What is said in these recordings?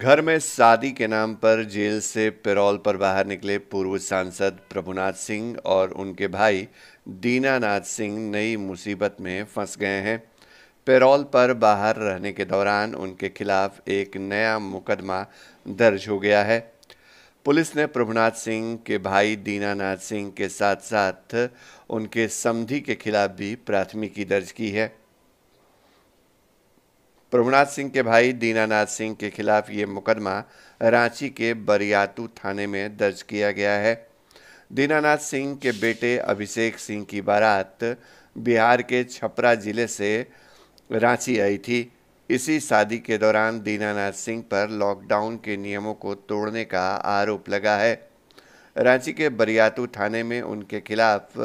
घर में शादी के नाम पर जेल से पेरोल पर बाहर निकले पूर्व सांसद प्रभुनाथ सिंह और उनके भाई दीनानाथ सिंह नई मुसीबत में फंस गए हैं पेरोल पर बाहर रहने के दौरान उनके खिलाफ एक नया मुकदमा दर्ज हो गया है पुलिस ने प्रभुनाथ सिंह के भाई दीनानाथ सिंह के साथ साथ उनके समधी के खिलाफ भी प्राथमिकी दर्ज की है प्रभुनाथ सिंह के भाई दीनानाथ सिंह के खिलाफ ये मुकदमा रांची के बरियातू थाने में दर्ज किया गया है दीनानाथ सिंह के बेटे अभिषेक सिंह की बारात बिहार के छपरा जिले से रांची आई थी इसी शादी के दौरान दीनानाथ सिंह पर लॉकडाउन के नियमों को तोड़ने का आरोप लगा है रांची के बरियातू थाने में उनके खिलाफ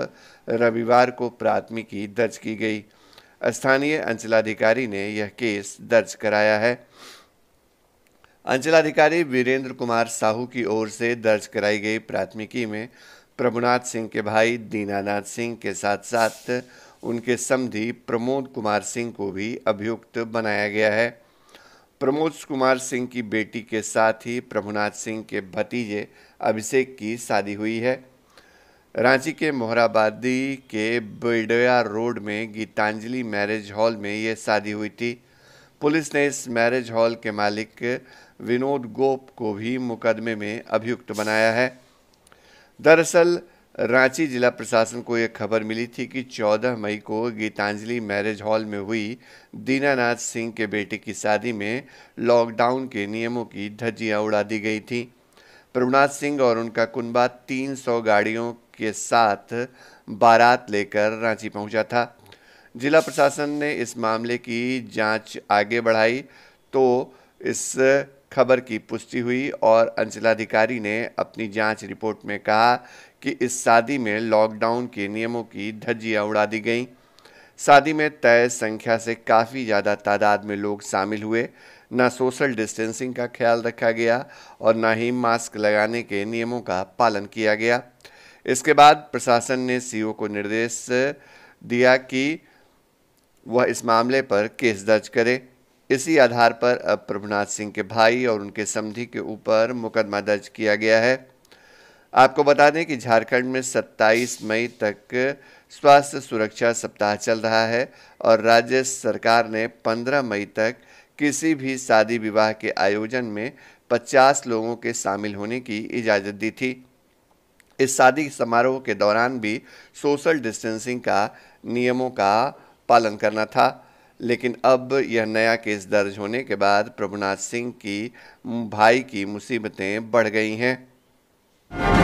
रविवार को प्राथमिकी दर्ज की गई स्थानीय अंचलाधिकारी ने यह केस दर्ज कराया है अंचलाधिकारी वीरेंद्र कुमार साहू की ओर से दर्ज कराई गई प्राथमिकी में प्रभुनाथ सिंह के भाई दीनानाथ सिंह के साथ साथ उनके समधि प्रमोद कुमार सिंह को भी अभियुक्त बनाया गया है प्रमोद कुमार सिंह की बेटी के साथ ही प्रभुनाथ सिंह के भतीजे अभिषेक की शादी हुई है रांची के मोहराबादी के बिडया रोड में गीतांजलि मैरिज हॉल में ये शादी हुई थी पुलिस ने इस मैरिज हॉल के मालिक विनोद गोप को भी मुकदमे में अभियुक्त बनाया है दरअसल रांची जिला प्रशासन को यह खबर मिली थी कि 14 मई को गीतांजलि मैरिज हॉल में हुई दीनानाथ सिंह के बेटे की शादी में लॉकडाउन के नियमों की धज्जियां उड़ा दी गई थीं प्रभुनाथ सिंह और उनका कुनबा 300 गाड़ियों के साथ बारात लेकर रांची पहुंचा था जिला प्रशासन ने इस मामले की जांच आगे बढ़ाई तो इस खबर की पुष्टि हुई और अंचलाधिकारी ने अपनी जांच रिपोर्ट में कहा कि इस शादी में लॉकडाउन के नियमों की धज्जियां उड़ा दी गईं शादी में तय संख्या से काफ़ी ज़्यादा तादाद में लोग शामिल हुए ना सोशल डिस्टेंसिंग का ख्याल रखा गया और ना ही मास्क लगाने के नियमों का पालन किया गया इसके बाद प्रशासन ने सीओ को निर्देश दिया कि वह इस मामले पर केस दर्ज करे इसी आधार पर अब प्रभुनाथ सिंह के भाई और उनके समझी के ऊपर मुकदमा दर्ज किया गया है आपको बता दें कि झारखंड में 27 मई तक स्वास्थ्य सुरक्षा सप्ताह चल रहा है और राज्य सरकार ने 15 मई तक किसी भी शादी विवाह के आयोजन में 50 लोगों के शामिल होने की इजाज़त दी थी इस शादी समारोह के दौरान भी सोशल डिस्टेंसिंग का नियमों का पालन करना था लेकिन अब यह नया केस दर्ज होने के बाद प्रभुनाथ सिंह की भाई की मुसीबतें बढ़ गई हैं